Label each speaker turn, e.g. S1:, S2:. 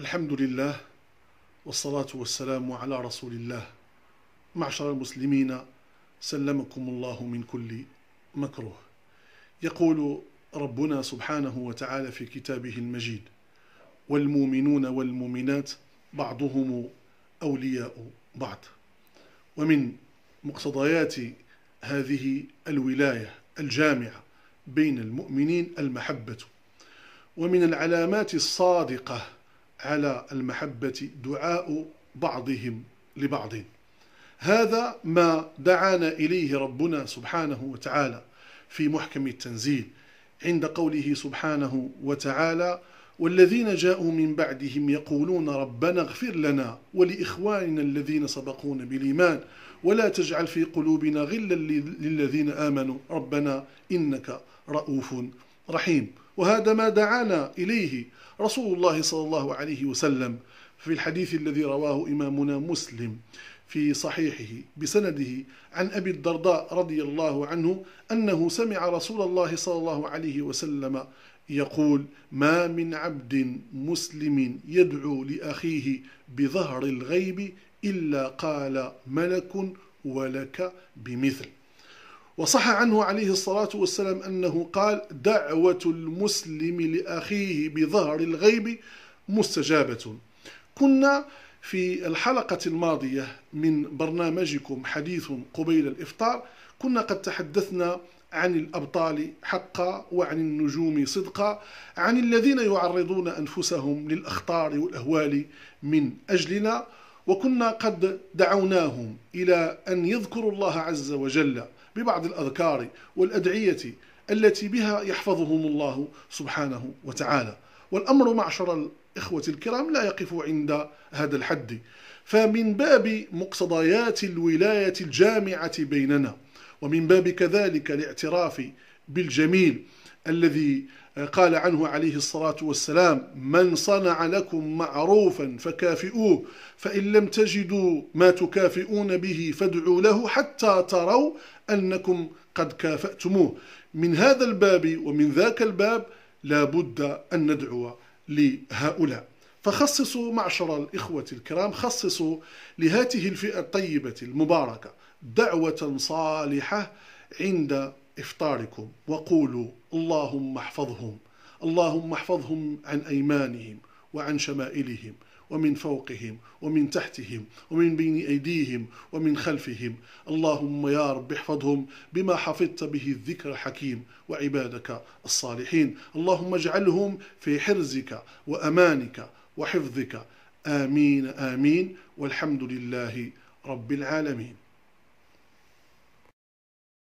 S1: الحمد لله والصلاة والسلام على رسول الله معشر المسلمين سلمكم الله من كل مكروه يقول ربنا سبحانه وتعالى في كتابه المجيد والمؤمنون والمؤمنات بعضهم أولياء بعض ومن مقتضيات هذه الولاية الجامعة بين المؤمنين المحبة ومن العلامات الصادقة على المحبة دعاء بعضهم لبعض هذا ما دعانا إليه ربنا سبحانه وتعالى في محكم التنزيل عند قوله سبحانه وتعالى والذين جاءوا من بعدهم يقولون ربنا اغفر لنا ولإخواننا الذين سبقونا بالإيمان ولا تجعل في قلوبنا غلا للذين آمنوا ربنا إنك رؤوف رحيم وهذا ما دعانا إليه رسول الله صلى الله عليه وسلم في الحديث الذي رواه إمامنا مسلم في صحيحه بسنده عن أبي الدرداء رضي الله عنه أنه سمع رسول الله صلى الله عليه وسلم يقول ما من عبد مسلم يدعو لأخيه بظهر الغيب إلا قال ملك ولك بمثل وصح عنه عليه الصلاة والسلام أنه قال دعوة المسلم لأخيه بظهر الغيب مستجابة كنا في الحلقة الماضية من برنامجكم حديث قبيل الإفطار كنا قد تحدثنا عن الأبطال حقا وعن النجوم صدقا عن الذين يعرضون أنفسهم للأخطار والأهوال من أجلنا وكنا قد دعوناهم إلى أن يذكروا الله عز وجل ببعض الأذكار والأدعية التي بها يحفظهم الله سبحانه وتعالى والأمر معشر الإخوة الكرام لا يقف عند هذا الحد فمن باب مقتضيات الولاية الجامعة بيننا ومن باب كذلك الاعتراف بالجميل الذي قال عنه عليه الصلاة والسلام من صنع لكم معروفا فكافئوه فإن لم تجدوا ما تكافئون به فادعوا له حتى تروا أنكم قد كافأتموه من هذا الباب ومن ذاك الباب لا بد أن ندعو لهؤلاء فخصصوا معشر الإخوة الكرام خصصوا لهذه الفئة الطيبة المباركة دعوة صالحة عند إفطاركم وقولوا اللهم احفظهم اللهم احفظهم عن أيمانهم وعن شمائلهم ومن فوقهم ومن تحتهم ومن بين أيديهم ومن خلفهم اللهم يا رب احفظهم بما حفظت به الذكر الحكيم وعبادك الصالحين اللهم اجعلهم في حرزك وأمانك وحفظك آمين آمين والحمد لله رب العالمين